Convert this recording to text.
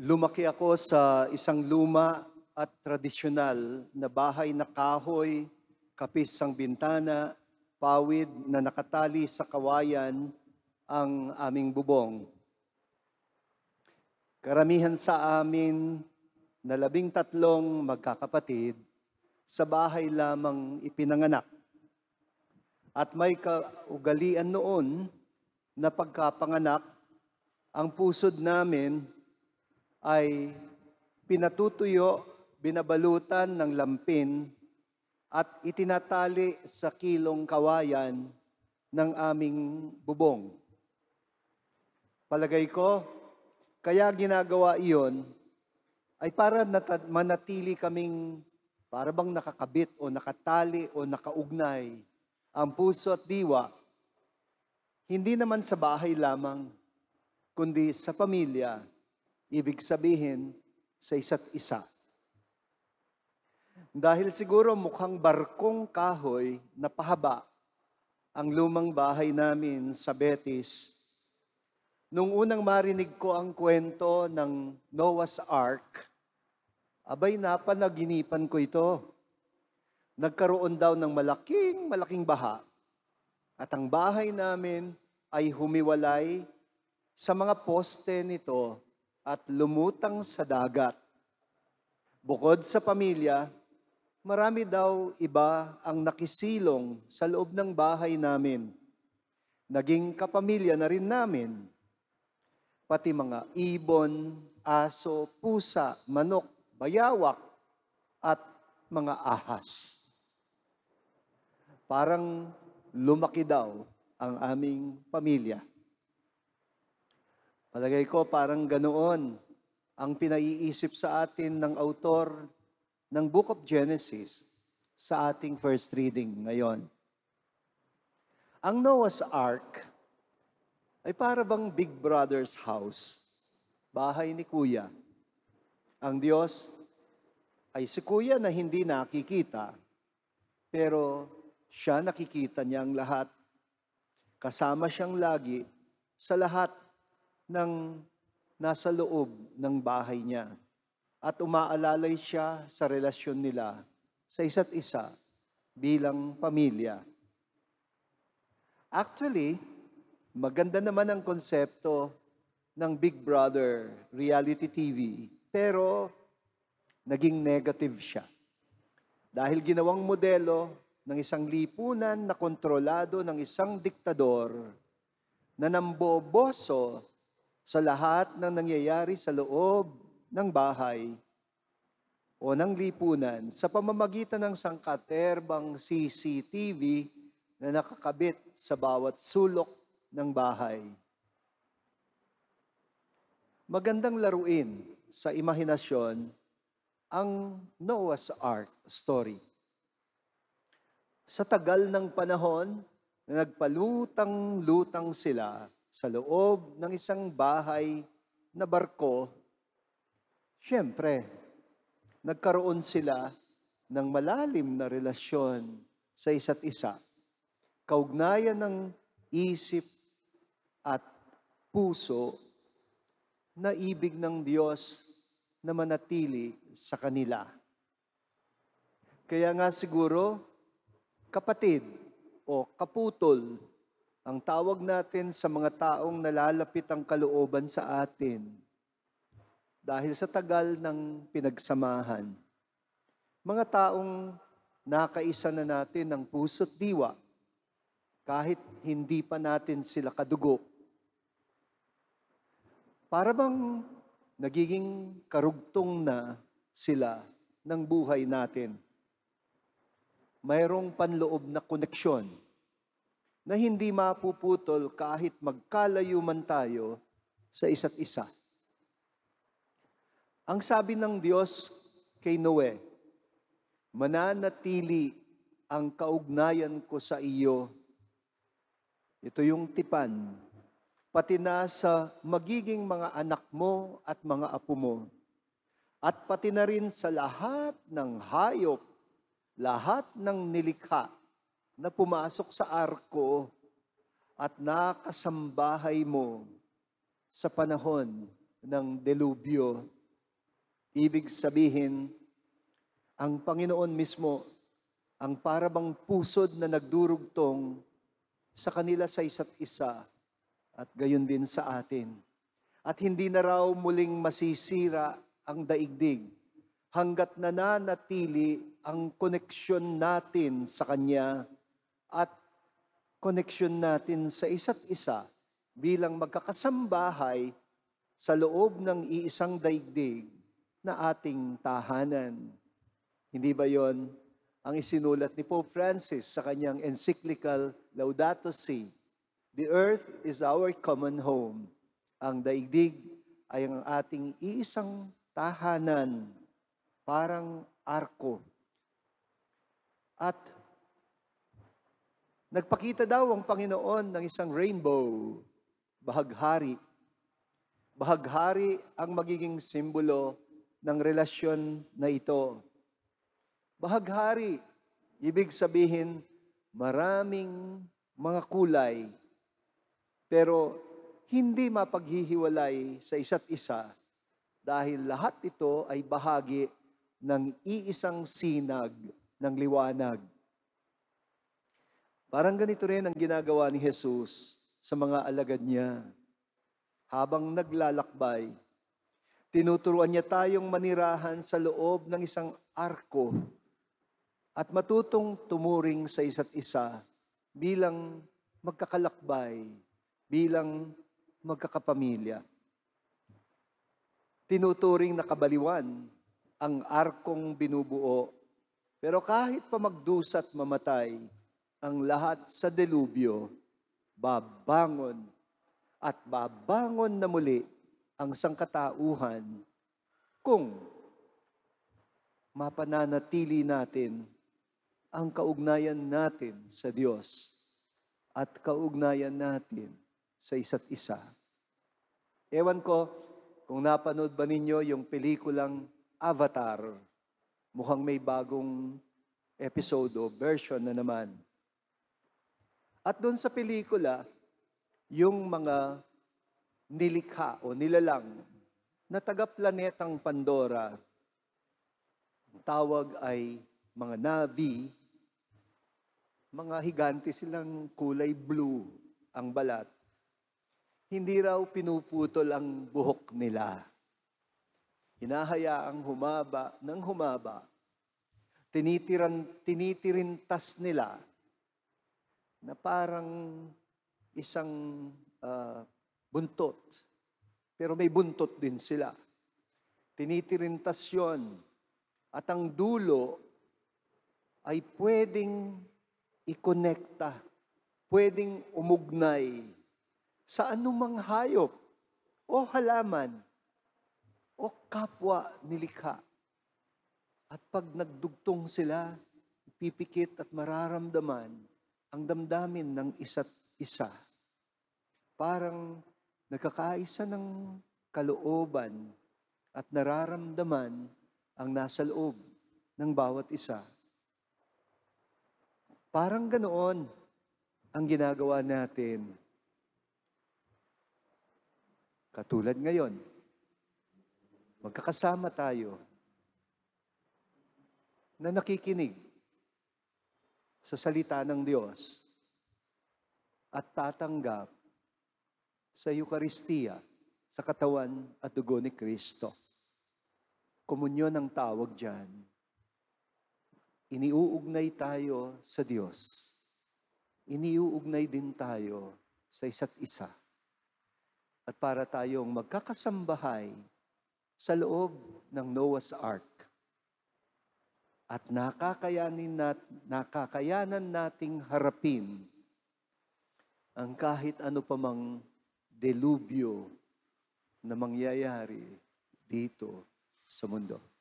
lumaki ako sa isang luma at tradisyonal na bahay na kahoy, kapis ang bintana, pawid na nakatali sa kawayan ang aming bubong. Karamihan sa amin na labing tatlong magkakapatid sa bahay lamang ipinanganak. At may kaugalian noon na pagkapanganak, ang pusod namin ay pinatutuyo, binabalutan ng lampin at itinatali sa kilong kawayan ng aming bubong. Palagay ko, kaya ginagawa iyon ay para manatili kaming para bang nakakabit o nakatali o nakaugnay ang puso at diwa, hindi naman sa bahay lamang, kundi sa pamilya Ibig sabihin, sa isa't isa. Dahil siguro mukhang barkong kahoy na pahaba ang lumang bahay namin sa Betis. Nung unang marinig ko ang kwento ng Noah's Ark, abay napanaginipan ko ito. Nagkaroon daw ng malaking malaking baha at ang bahay namin ay humiwalay sa mga poste nito at lumutang sa dagat. Bukod sa pamilya, marami daw iba ang nakisilong sa loob ng bahay namin. Naging kapamilya na rin namin. Pati mga ibon, aso, pusa, manok, bayawak, at mga ahas. Parang lumaki daw ang aming pamilya. Palagay ko parang ganoon ang pinaiisip sa atin ng autor ng Book of Genesis sa ating first reading ngayon. Ang Noah's Ark ay para bang Big Brother's house, bahay ni Kuya. Ang Diyos ay si Kuya na hindi nakikita, pero siya nakikita niya ang lahat. Kasama siyang lagi sa lahat ng nasa loob ng bahay niya. At umaalalay siya sa relasyon nila sa isa't isa bilang pamilya. Actually, maganda naman ang konsepto ng Big Brother reality TV, pero naging negative siya. Dahil ginawang modelo ng isang lipunan na kontrolado ng isang diktador na namboboso sa lahat ng nangyayari sa loob ng bahay o ng lipunan sa pamamagitan ng sangkaterbang CCTV na nakakabit sa bawat sulok ng bahay. Magandang laruin sa imahinasyon ang Noah's Ark story. Sa tagal ng panahon na nagpalutang-lutang sila sa loob ng isang bahay na barko, siyempre, nagkaroon sila ng malalim na relasyon sa isa't isa, kaugnayan ng isip at puso na ibig ng Diyos na manatili sa kanila. Kaya nga siguro, kapatid o kaputol ang tawag natin sa mga taong nalalapit ang kalooban sa atin dahil sa tagal ng pinagsamahan. Mga taong nakaisa na natin ng puso't diwa kahit hindi pa natin sila kadugo. Para bang nagiging karugtong na sila ng buhay natin. Mayroong panloob na koneksyon na hindi mapuputol kahit magkalayo man tayo sa isa't isa. Ang sabi ng Diyos kay Noe, mananatili ang kaugnayan ko sa iyo. Ito yung tipan, pati na sa magiging mga anak mo at mga apo mo, at pati na rin sa lahat ng hayop, lahat ng nilikha, na pumasok sa arko at nakasambahay mo sa panahon ng delubyo. Ibig sabihin, ang Panginoon mismo ang parabang pusod na nagdurugtong sa kanila sa isa't isa at gayon din sa atin. At hindi na raw muling masisira ang daigdig hanggat nananatili ang koneksyon natin sa Kanya at connection natin sa isa't isa bilang magkakasambahay sa loob ng iisang daigdig na ating tahanan. Hindi ba yon ang isinulat ni Pope Francis sa kanyang encyclical Laudato Si? The earth is our common home. Ang daigdig ay ang ating iisang tahanan, parang arko. At Nagpakita daw ang Panginoon ng isang rainbow, bahaghari. Bahaghari ang magiging simbolo ng relasyon na ito. Bahaghari, ibig sabihin maraming mga kulay, pero hindi mapaghihiwalay sa isa't isa dahil lahat ito ay bahagi ng iisang sinag ng liwanag. Parang ganito rin ang ginagawa ni Jesus sa mga alagad niya. Habang naglalakbay, tinuturuan niya tayong manirahan sa loob ng isang arko at matutong tumuring sa isa't isa bilang magkakalakbay, bilang magkakapamilya. Tinuturing na kabaliwan ang arkong binubuo. Pero kahit pa magdusat mamatay, ang lahat sa delubyo, babangon at babangon na muli ang sangkatauhan kung mapananatili natin ang kaugnayan natin sa Diyos at kaugnayan natin sa isa't isa. Ewan ko kung napanood ba ninyo yung pelikulang Avatar. Mukhang may bagong episode o version na naman. At doon sa pelikula, yung mga nilikha o nilalang na taga-planetang Pandora, ang tawag ay mga Navi, mga higante silang kulay blue ang balat. Hindi raw pinuputol ang buhok nila. Hinahayaang humaba ng humaba. Tinitiran, tinitirintas nila na parang isang uh, buntot. Pero may buntot din sila. Tinitirintas yun. At ang dulo ay pwedeng ikonekta, pwedeng umugnay sa anumang hayop o halaman o kapwa nilikha. At pag nagdugtong sila, pipikit at mararamdaman ang damdamin ng isa't isa. Parang nagkakaisa ng kalooban at nararamdaman ang nasa loob ng bawat isa. Parang ganoon ang ginagawa natin. Katulad ngayon, magkakasama tayo na nakikinig sa salita ng Diyos at tatanggap sa Eukaristiya, sa katawan at dugo ni Kristo. Komunyon ang tawag dyan. Iniuugnay tayo sa Diyos. Iniuugnay din tayo sa isa't isa. At para tayong magkakasambahay sa loob ng Noah's Ark at nakakayanin nat, nakakayanan nating harapin ang kahit ano pamang delubyo na mangyayari dito sa mundo.